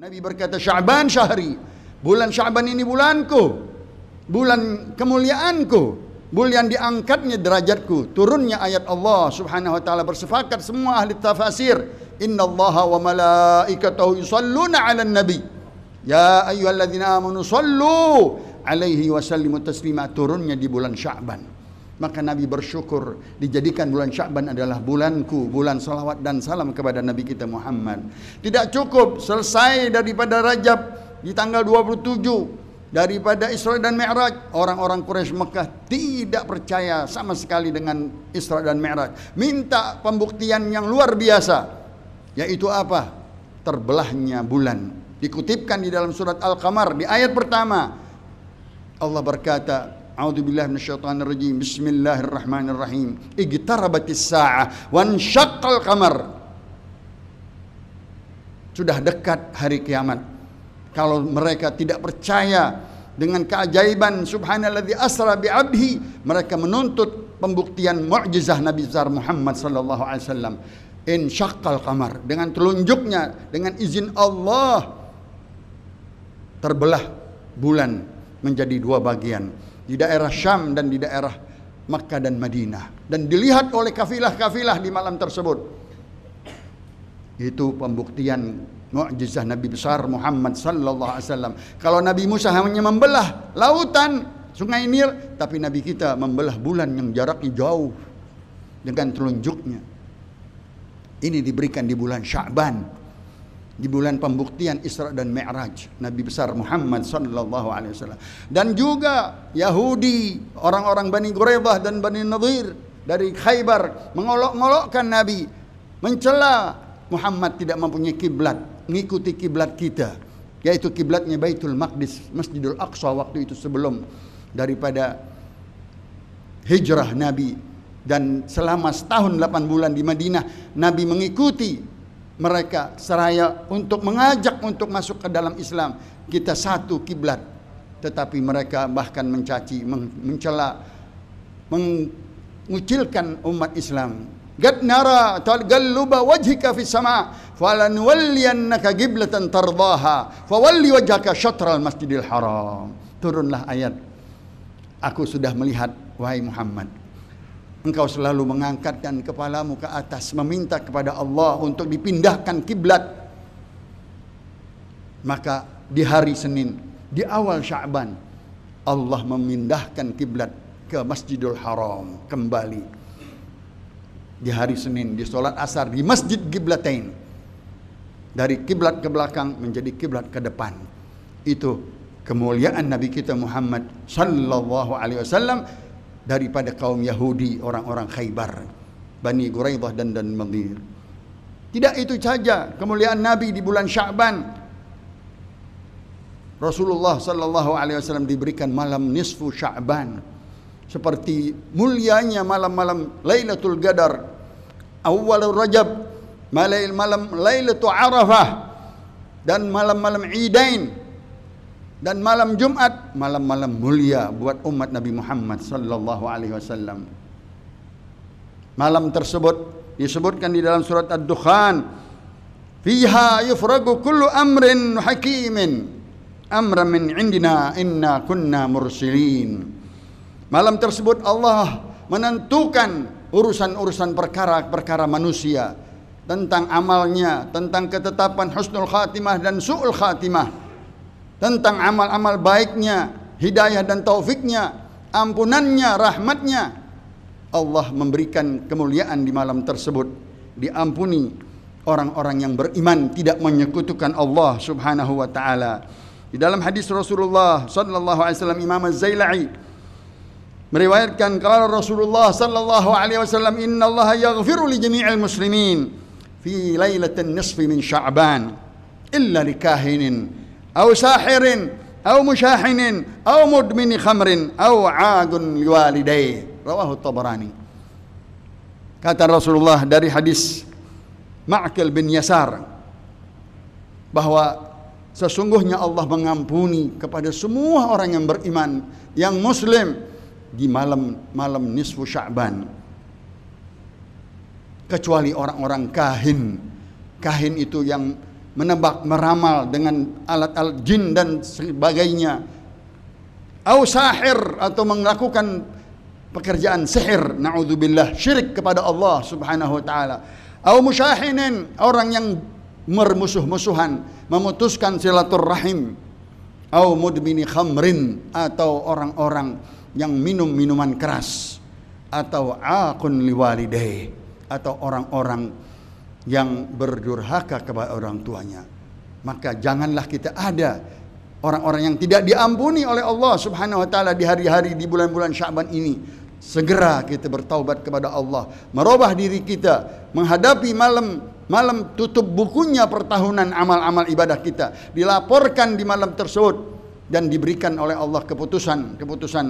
Nabi berkata Syaban syahri Bulan Syaban ini bulanku Bulan kemuliaanku Bulan diangkatnya derajatku Turunnya ayat Allah subhanahu wa ta'ala Bersefakat semua ahli tafasir Inna Allah wa malaikatahu Yusalluna ala nabi Ya ayyuhalladzina amanu Sallu alaihi wasallimu taslima Turunnya di bulan Syaban Maka Nabi bersyukur dijadikan bulan Syaban adalah bulanku, bulan salawat dan salam kepada Nabi kita Muhammad. Tidak cukup selesai daripada Rajab di tanggal 27 daripada Isra dan Mi'raj. Orang-orang Quraisy Mekah tidak percaya sama sekali dengan Isra dan Mi'raj. Minta pembuktian yang luar biasa. Yaitu apa? Terbelahnya bulan. Dikutipkan di dalam surat Al-Qamar di ayat pertama. Allah berkata, A'udzu billahi minasyaitonir rajim. Bismillahirrahmanirrahim. Iqtarabatis sa'ah wan syaqqal qamar. Sudah dekat hari kiamat. Kalau mereka tidak percaya dengan keajaiban subhanalladzi asra bi 'abdihi, mereka menuntut pembuktian mukjizah Nabi besar Muhammad sallallahu alaihi wasallam. In syaqqal qamar dengan telunjuknya dengan izin Allah terbelah bulan menjadi dua bagian. di daerah Syam dan di daerah Makkah dan Madinah dan dilihat oleh kafilah-kafilah di malam tersebut itu pembuktian mukjizat Nabi besar Muhammad sallallahu alaihi wasallam kalau Nabi Musa hanya membelah lautan sungai Nil tapi Nabi kita membelah bulan yang jaraknya jauh dengan telunjuknya ini diberikan di bulan Syaban di bulan pembuktian Isra dan Mi'raj Nabi besar Muhammad sallallahu alaihi wasallam dan juga Yahudi orang-orang Bani Quraidah dan Bani Nadir dari Khaybar mengolok-olokkan Nabi mencela Muhammad tidak mempunyai kiblat mengikuti kiblat kita yaitu kiblatnya Baitul Maqdis Masjidul Aqsa waktu itu sebelum daripada hijrah Nabi dan selama setahun 8 bulan di Madinah Nabi mengikuti mereka seraya untuk mengajak untuk masuk ke dalam Islam. Kita satu kiblat, tetapi mereka bahkan mencaci, mencela, mengucilkan umat Islam. Gad nara talqalluba wajhika fis sama falanuwalliyannaka qiblatan tardaha fawalli wajhaka syatral masjidil haram. Turunlah ayat. Aku sudah melihat wahai Muhammad engkau selalu mengangkatkan kepalamu ke atas meminta kepada Allah untuk dipindahkan kiblat maka di hari Senin di awal Sya'ban Allah memindahkan kiblat ke Masjidil Haram kembali di hari Senin di sholat asar di Masjid Qiblatain dari kiblat ke belakang menjadi kiblat ke depan itu kemuliaan Nabi kita Muhammad sallallahu alaihi wasallam daripada kaum Yahudi orang-orang Khaybar Bani Quraidah dan dan Madir tidak itu saja kemuliaan Nabi di bulan Sya'ban Rasulullah sallallahu alaihi wasallam diberikan malam nisfu Sya'ban seperti mulianya malam-malam Lailatul Qadar awal Rajab malam malam Lailatul Arafah dan malam-malam Idain dan malam Jumat malam-malam mulia buat umat Nabi Muhammad sallallahu alaihi wasallam. Malam tersebut disebutkan di dalam surat Ad-Dukhan fiha yufragu kullu amrin hakimin amra min indina inna kunna mursilin. Malam tersebut Allah menentukan urusan-urusan perkara-perkara manusia tentang amalnya, tentang ketetapan husnul khatimah dan su'ul khatimah tentang amal-amal baiknya, hidayah dan taufiknya, ampunannya, rahmatnya. Allah memberikan kemuliaan di malam tersebut. Diampuni orang-orang yang beriman tidak menyekutukan Allah Subhanahu wa taala. Di dalam hadis Rasulullah sallallahu alaihi wasallam Imam Az-Zailai meriwayatkan kalau Rasulullah sallallahu alaihi wasallam innallaha yaghfiru li jami'il muslimin fi lailatin nisfi min sya'ban illa likahinin أو ساحر أو مشاحن أو مدمن خمر أو عاق والديه رواه الطبراني kata Rasulullah dari hadis Ma'kil bin Yasar bahwa sesungguhnya Allah mengampuni kepada semua orang yang beriman yang muslim di malam malam nisfu Sya'ban kecuali orang-orang kahin kahin itu yang menebak, meramal dengan alat-alat jin dan sebagainya. Au sahir atau melakukan pekerjaan sihir, naudzubillah, syirik kepada Allah Subhanahu wa taala. Au musyahinin, orang yang mermusuh musuhan memutuskan silaturahim. Au mudmini khamrin atau orang-orang yang minum minuman keras atau akun liwalidayh atau orang-orang yang berdurhaka kepada orang tuanya. Maka janganlah kita ada orang-orang yang tidak diampuni oleh Allah Subhanahu wa taala di hari-hari di bulan-bulan Syaban ini. Segera kita bertaubat kepada Allah, merubah diri kita, menghadapi malam malam tutup bukunya pertahunan amal-amal ibadah kita. Dilaporkan di malam tersebut dan diberikan oleh Allah keputusan keputusan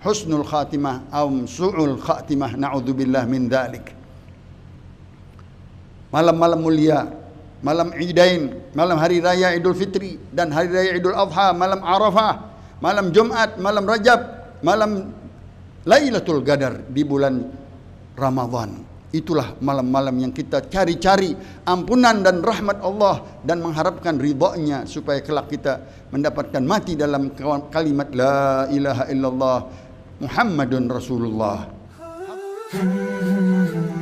husnul khatimah aum suul khatimah naudzubillah min dzalik malam-malam mulia, malam Idain, malam hari raya Idul Fitri dan hari raya Idul Adha, malam Arafah, malam Jumat, malam Rajab, malam Lailatul Qadar di bulan Ramadhan. Itulah malam-malam yang kita cari-cari ampunan dan rahmat Allah dan mengharapkan ridha-Nya supaya kelak kita mendapatkan mati dalam kalimat la ilaha illallah Muhammadun Rasulullah. Hmm.